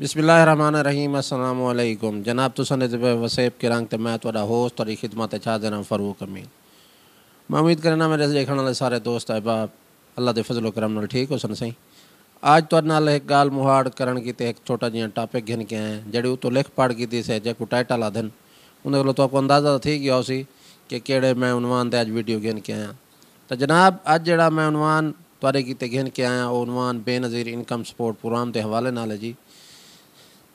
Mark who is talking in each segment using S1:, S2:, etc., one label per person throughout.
S1: बिसमीम अल्लाम जनाब तुसन वसीब किरांग ते मैं थोड़ा होस्ट तो और खिदमत छा फरूक अमीन मैं उम्मीद करना मेरे देखने वाले सारे दोस्त अहबाब अल्लाह के फजलो करम ठीक हो सन सही आज तो एक गाल मुहाड़ करण एक छोटा जहाँ टॉपिक गिन के आए जड़ी उतो लिख पढ़ की से जो टाइटल आदन उन्हें को तो आपको अंदाज़ा तो थी गया उसी कि कड़े मैं उनवान ते अज वीडियो गिन के आया तो जनाब अज जड़ा मैं उनवान तुरे कितने गिन के आया उनवान बेनज़ीर इनकम सपोर्ट प्रोग्राम के हवाले नाल है जी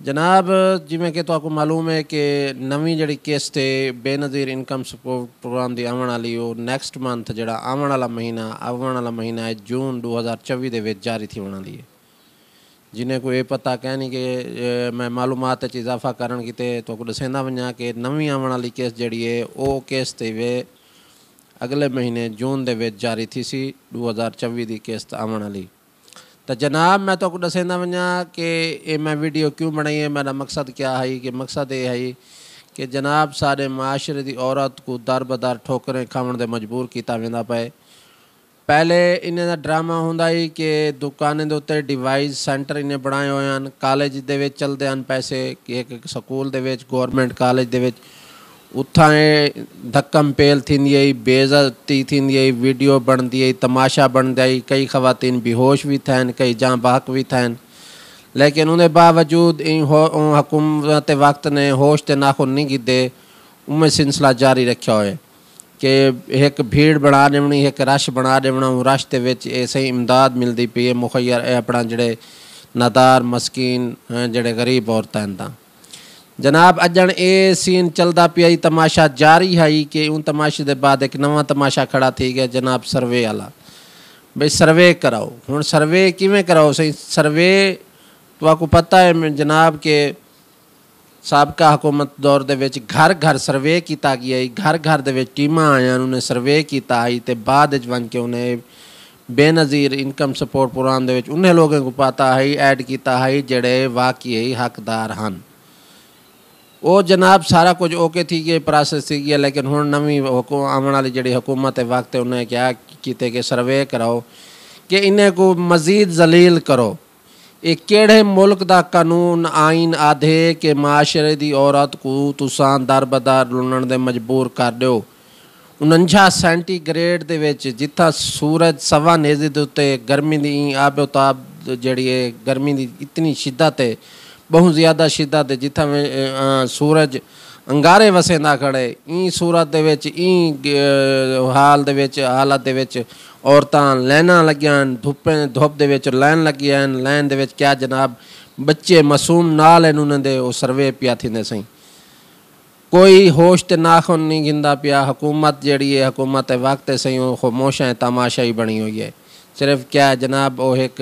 S1: ਜਨਾਬ ਜਿਵੇਂ ਕਿ ਤੁਹਾਨੂੰ ਮਾਲੂਮ ਹੈ ਕਿ ਨਵੀਂ ਜਿਹੜੀ ਕੇਸ ਤੇ ਬੇਨਜ਼ੀਰ ਇਨਕਮ ਸਪੋਰਟ ਪ੍ਰੋਗਰਾਮ ਦੀ ਆਉਣ ਵਾਲੀ ਉਹ ਨੈਕਸਟ ਮੰਥ ਜਿਹੜਾ ਆਉਣ ਵਾਲਾ ਮਹੀਨਾ ਆਉਣ ਵਾਲਾ ਮਹੀਨਾ ਹੈ ਜੂਨ 2024 ਦੇ ਵਿੱਚ ਜਾਰੀ ਥੀ ਹੋਣ ਦੀ ਹੈ ਜਿਨੇ ਕੋ ਇਹ ਪਤਾ ਕਹਿਣੀ ਕਿ ਮੈਂ ਮਾਲੂਮਾਤ ਚ ਇਜ਼ਾਫਾ ਕਰਨ ਕਿਤੇ ਤੁਹਾਨੂੰ ਦੱਸੇਂਦਾ ਵਣਾ ਕਿ ਨਵੀਂ ਆਉਣ ਵਾਲੀ ਕੇਸ ਜਿਹੜੀ ਹੈ ਉਹ ਕੇਸ ਤੇ ਵੇ ਅਗਲੇ ਮਹੀਨੇ ਜੂਨ ਦੇ ਵਿੱਚ ਜਾਰੀ ਥੀ ਸੀ 2024 ਦੀ ਕੇਸ ਕਿਸ਼ਤ ਆਉਣ ਵਾਲੀ त जनाब मैं तो दसे न वञा कि ये मैं वीडियो क्यों बनाई है मेरा मकसद क्या है कि मकसद ये है कि जनाब सारे माशरे की औरत को दर बदर ठोकरें खाने से मजबूर किया वेंदा पे पहले इन्हें का ड्रामा होंगे ही कि दुकानें के उत्ते डिवाइस सेंटर इन्हें बनाए हुए हैं कॉलेज के चलते हैं पैसे एक स्कूल के गौरमेंट कॉलेज के उत्थाएं धक्कम पेल थी बेज़ती थी वीडियो बणंदी हुई तमाशा बणंदी हुई कई ख़वातीन बेहोश भी थिया कई जां बहक बि थिया लेकिन उन बावजूद इन हुकूमत वक्त ने होश ते नाखुन नहीं कीते उमें सिलसिला जारी रखियो है कि एक भीड़ बना देवनी एक रश बना देवना रश के बिच ऐसे इमदाद मिलती पी है मुहैया अपना जड़े नदार मस्कीन जड़े गरीब औरत जनाब अजण ए सीन चलता पिया ही तमाशा जारी है कि उन तमाशे के बाद एक नवा तमाशा खड़ा थी गया जनाब सर्वे आला भाई सर्वे कराओ हूँ सर्वे किमें कराओ सही सर्वे तो आपको पता है जनाब के सबका हुकूमत दौर घर घर सर्वे किया गया घर घर टीम आया उन्हें सर्वे किया बाद के उन्हें बेनज़ीर इनकम सपोर्ट प्रोग्राम उन्हें लोगों को पता है एड किया है जड़े वाकई हकदार हैं ਉਹ ਜਨਾਬ ਸਾਰਾ ਕੁਝ ਓਕੇ ਠੀਕ ਹੈ ਪ੍ਰੋਸੈਸ ਸੀ ਗਿਆ ਲੇਕਿਨ ਹੁਣ ਨਵੀਂ ਹਕੂਮਤ ਆਉਣ ਵਾਲੀ ਜਿਹੜੀ ਹਕੂਮਤ ਹੈ ਵਕਤ ਉਹਨੇ ਕਿਹਾ ਕੀਤੇ ਕਿ ਸਰਵੇ ਕਰਾਓ ਕਿ ਇਹਨੇ ਕੋ ਮਜ਼ੀਦ ਜ਼ਲੀਲ ਕਰੋ ਇਹ ਕਿਹੜੇ ਮੁਲਕ ਦਾ ਕਾਨੂੰਨ ਆਇਨ ਆਧੇ ਕਿ ਮਾਸ਼ਰੇ ਦੀ ਔਰਤ ਕੋ ਤੁਸਾਂ ਦਰਬਦਾਰ ਲੁੰਨਣ ਦੇ ਮਜਬੂਰ ਕਰ ਦਿਓ 49 ਸੈਂਟੀਗ੍ਰੇਡ ਦੇ ਵਿੱਚ ਜਿੱਥਾ ਸੂਰਜ ਸਵਾ ਨੇਜ਼ੇ ਦੇ ਉੱਤੇ ਗਰਮੀ ਦੀ ਆਬੋਤਾਬ ਜਿਹੜੀ ਹੈ ਗਰਮੀ ਦੀ ਇਤਨੀ ਸ਼ਿੱਦਤ ਹੈ बहुत ज़्यादा शिद्दत है सूरज अंगारे वसेंदा खड़े ई सूरत ਦੇ ਵਿੱਚ ई ਹਾਲ ਦੇ ਵਿੱਚ ਹਾਲਤ ਦੇ ਵਿੱਚ ਔਰਤਾਂ ਲੈਣਾ ਲੱਗੀਆਂ ਹਨ ਧੁੱਪੇ ਧੁੱਪ ਦੇ ਵਿੱਚ ਲਾਈਨ ਲੱਗੀਆਂ ਹਨ ਲਾਈਨ ਦੇ ਵਿੱਚ ਕਿਆ ਜਨਾਬ ਬੱਚੇ कोई होश ते नाखुन नहीं गिंदा पिया हुकूमत जड़ी है हुकूमत वक्त सही खामोश तमाशा ही बनी हुई है सिर्फ क्या जनाब वो एक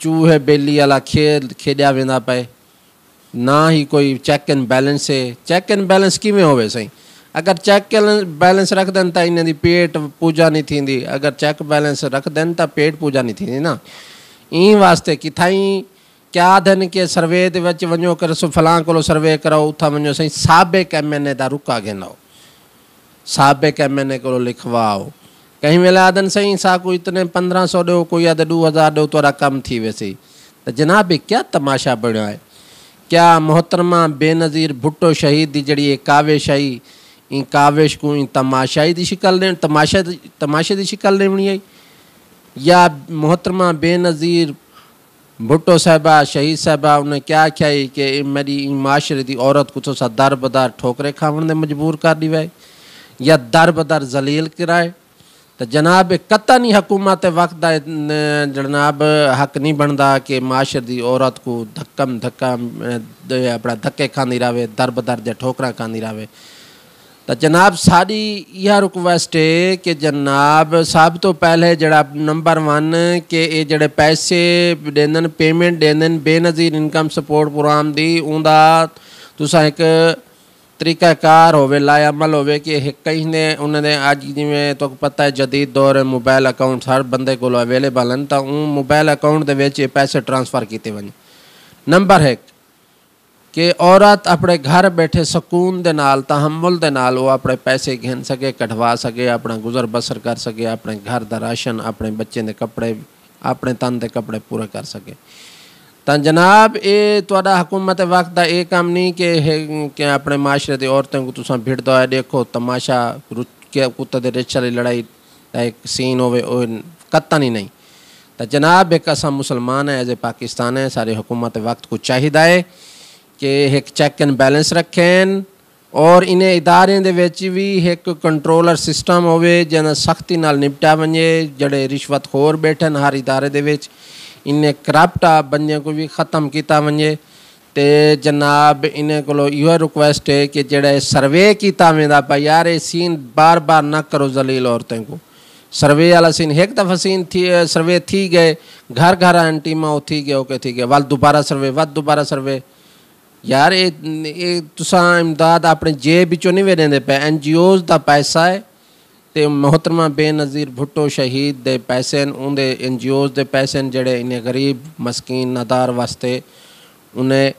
S1: चूहे बेली अला खेल खेॾिया वेंदा पए ना ही कोई चेक एंड बैलेंस है चैक एंड बैलेंस कीअं होवे साईं अगरि चैक बैलेंस रखंदनि त हिन जी पेट पूजा नहीं थी अगर चेक बैलेंस रखंदनि त पेट पूजा नहीं थी ना इन वास्ते कि ई क्या धन के सर्वे जे विच वञो करे सो फलां कोलो सर्वे करो उथां वञो साईं साबिक़ एम एन ए जा रुका घिनो साबिक़ एम एन ए को लिखवाओ कहीं मिलादन सही साको इतने पंद्रह सौ ॾियो कोई या त ॾू हज़ार ॾियो थोरा कम थी वयसि त तो जनाब क्या तमाशा बणियो है क्या मोहतरमा बेनज़ीर भुट्टो शहीद जी जहिड़ी काविश आई ई काविश को ई तमाशाई की शिकल ॾियणु तमाशा तमाशे की शिकल ॾियणी आई या मोहतरमा बेनज़ीर भुट्टो साहबा शहीद साहबा उन क्या कई कि मेरी माशरे की औरत कुछ तो सा दर बदार ठोकरे खावण में मजबूर कर दी वाए या दर बदर जलील कराए तो जनाब कतन हकूमत वक्त जनाब हक नहीं बनता कि माशर की औरत को धक्कम धक्का अपना धक्के खानी रहे दर बदर या ठोकरा खाती रहे तो जनाब साड़ी यह रिक्वेस्ट है कि जनाब सब तो पहले जड़ा नंबर वन के ये जड़े पैसे देन पेमेंट देन बेनज़ीर इनकम सपोर्ट प्रोग्राम की उनका तुसा एक तरीक़ाकार होवे लायामल होवे कि कहीं ने उन्होंने अज जिमें तो पता है जदीद दौर मोबाइल अकाउंट हर बंदे को अवेलेबल हैं तो उन मोबाइल अकाउंट के पैसे ट्रांसफ़र किए वन नंबर एक ਕਿ ਔਰਤ ਆਪਣੇ ਘਰ ਬੈਠੇ ਸਕੂਨ ਦੇ ਨਾਲ ਤਹਮਲ ਦੇ ਨਾਲ ਉਹ ਆਪਣੇ ਪੈਸੇ ਗਿਣ ਸਕੇ ਕਢਵਾ ਸਕੇ ਆਪਣਾ ਗੁਜ਼ਰ ਬਸਰ ਕਰ ਸਕੇ ਆਪਣੇ ਘਰ ਦਾ ਰਾਸ਼ਨ ਆਪਣੇ ਬੱਚੇ ਦੇ ਕੱਪੜੇ ਆਪਣੇ ਤਨ ਦੇ ਕੱਪੜੇ ਪੂਰੇ ਕਰ ਸਕੇ ਤਾਂ ਜਨਾਬ ਇਹ हुकूमत वक्त का यह काम नहीं कि ਕਿ ਕਿ ਆਪਣੇ ਮਾਸ਼ਰੇ ਦੇ ਔਰਤਾਂ ਨੂੰ ਤੁਸੀਂ ਭਿੜਦਾ ਹੋਇਆ ਦੇਖੋ ਤਮਾਸ਼ਾ ਕਿ ਕੁੱਤੇ ਦੇ ਰੇਸ਼ੇ ਵਾਲੀ ਲੜਾਈ ਦਾ ਇੱਕ तो जनाब एक असा मुसलमान है एज ए पाकिस्तान है सारी हुकूमत वक्त को चाहिए है कि एक चैक एंड बैलेंस रखें और इन्हें इदारे भी एक कंट्रोलर सिस्टम हो सख्ती निपटा वे जड़े रिश्वतखोर बैठन हर इदारे इन क्राफ्टा बंदे को भी ख़त्म किया वे तो जनाब इन्हें को यो रिक्वेस्ट है कि जड़े सर्वे किया वेंदा पा यार ये सीन बार बार ना करो जलील औरतें को सर्वे वाला सीन एक दफ़ा सीन थी सर्वे थी गए घर घर आन टीम थी गए ओके थी गए वाल दोबारा सर्वे वाल दोबारा सर्वे यार ये तुसा इमदाद अपने जेब बिचों नहीं वे वेड़ेंदे पे एन जी ओज का पैसा है ਤੇ ਮੁਹਤਰਮਾ ਬੇਨਜ਼ੀਰ ਭੁੱਟੋ ਸ਼ਹੀਦ ਦੇ ਪੈਸੇ ਉਹਦੇ ਐਨਜੀਓਜ਼ ਦੇ ਪੈਸੇ ਜਿਹੜੇ ਇਨੇ ਗਰੀਬ ਮਸਕੀਨ ਨਦਾਰ ਵਾਸਤੇ ਉਹਨੇ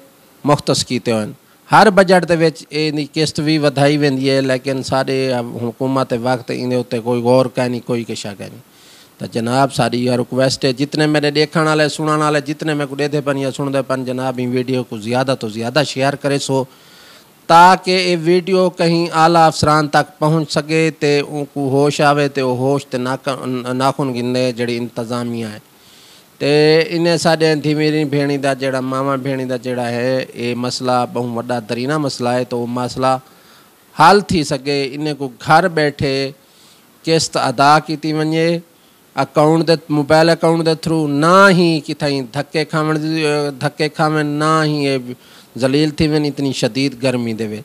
S1: ਮੁਖਤਸ ਕੀਤੇ ਹਨ हर बजट के ਇਹਦੀ ਕਿਸ਼ਤ ਵੀ ਵਧਾਈ वेंदी है लेकिन सारे हुकूमत वक्त इन उत्ते कोई गौर कहनी कोई किशा कहनी तो जनाब सारी यह रिक्वेस्ट है जितने मेरे देखने वाले सुनने वाले जितने मेरे को देते पन या सुनते पन जनाब ही वीडियो को ज़्यादा तो ज़्यादा शेयर करे सो ताकि ये वीडियो कहीं आला अफसरान तक पहुँच सके तो उनको होश आवे तो होश तो नाक नाखुन गिनने जड़ी इंतज़ामिया है तो इन्हें साढ़े धीमेरी भेणी का जोड़ा मामा भेणी का जड़ा है ये मसला बहु व्डा दरीना मसला है तो वो मसला हल थी सके इन्हें को घर बैठे किस्त अदा की वे अकाउंट के मोबाइल अकाउंट के थ्रू ना ही किथाई धक्के खावण धक्के खावन ना ही ये जलील थी वञे इतनी शदीद गर्मी दे वे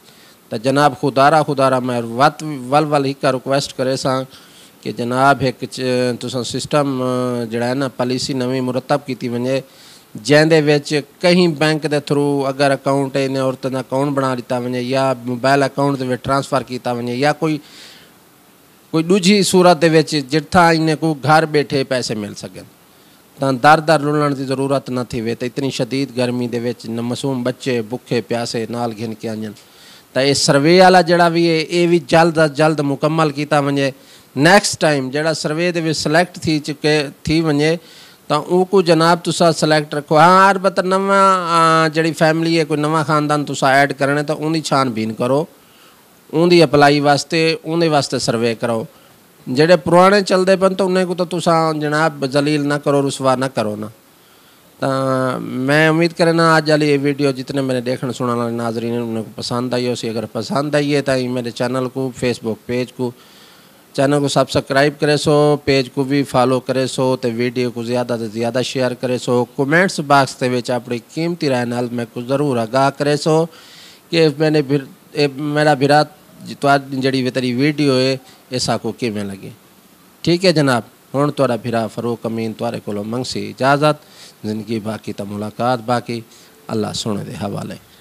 S1: त जनाब खुदारा खुदारा मैं वत वल वल हिकु रिक्वेस्ट करे सां कि जनाब हिकु तुसां सिस्टम जेड़ा आहे न पॉलिसी नवीं मुरतब ਕੀਤੀ वञे जंहिंदे विच कंहिं बैंक दे थ्रू अगरि अकाउंट इन औरतनि जा अकाउंट बणा ॾिता वञे या मोबाइल अकाउंट दे विच ट्रांसफर ਕੀਤਾ वञे या कोई ਕੋਈ ਦੂਜੀ ਸੂਰਤ ਦੇ ਵਿੱਚ ਜਿੱਥਾਂ ਇਹਨੇ ਕੋ ਘਰ ਬੈਠੇ ਪੈਸੇ ਮਿਲ ਸਕਣ ਤਾਂ ਦਰ-ਦਰ ਲੁੱਲਣ ਦੀ ਜ਼ਰੂਰਤ ਨਾ ਥੀਵੇ ਤੇ ਇਤਨੀ شدید ਗਰਮੀ ਦੇ ਵਿੱਚ ਮਾਸੂਮ ਬੱਚੇ ਭੁੱਖੇ ਪਿਆਸੇ ਨਾਲ ਘਿਨ ਕੇ ਆਂਜਨ ਤਾਂ ਇਹ ਸਰਵੇ ਵਾਲਾ ਜਿਹੜਾ ਵੀ ਹੈ ਇਹ ਵੀ ਜਲਦ ਤੋਂ ਜਲਦ ਮੁਕੰਮਲ ਕੀਤਾ ਵੰਜੇ ਨੈਕਸਟ ਟਾਈਮ ਜਿਹੜਾ ਸਰਵੇ ਦੇ ਵਿੱਚ ਸਿਲੈਕਟ ਥੀ ਚੁੱਕੇ ਥੀ ਵੰਜੇ ਤਾਂ ਉਹ ਕੋ ਜਨਾਬ ਤੁਸੀਂ ਸਿਲੈਕਟ ਰੱਖੋ ਹਾਂ ਅਰਬਤ ਨਵਾਂ ਜਿਹੜੀ ਫੈਮਿਲੀ ਹੈ ਕੋਈ ਨਵਾਂ ਖਾਨਦਾਨ ਤੁਸੀਂ ਐਡ ਕਰਨਾ ਤਾਂ ਉਹਦੀ ਛਾਨਬੀਨ ਕਰੋ ਉਹਦੀ ਅਪਲਾਈ ਵਾਸਤੇ ਉਹਦੇ ਵਾਸਤੇ ਸਰਵੇ ਕਰੋ जेडे पुराने चलते ਪਨ तो उन्हें को तो तुसा ਜਨਾਬ जलील ना करो रुसवा ना करो ना तो मैं उम्मीद करें ਅੱਜ ਵਾਲੀ ਇਹ ਵੀਡੀਓ ਜਿਤਨੇ ਮੈਨੇ ਦੇਖਣ ਸੁਣਨ नाजरीन ने उन्हें पसंद आई होसी अगर पसंद आई है तो मेरे चैनल को फेसबुक पेज को चैनल को सब्सक्राइब करे सो पेज को भी फॉलो करे सो तो वीडियो को ज़्यादा से ज़्यादा शेयर करे सो कमेंट्स बाक्स के अपनी कीमती राय नाल मैं कुछ ज़रूर आगाह करे सो कि मैंने भी मेरा बिरा जितवा तो जड़ी तेरी वीडियो है साको को किमें लगे ठीक है जनाब हूँ थोड़ा फिरा फरो कमीन तोरे कोलो मंगसी इजाज़त ज़िंदगी बाकी तो मुलाकात बाकी अल्लाह सुन दे हवाले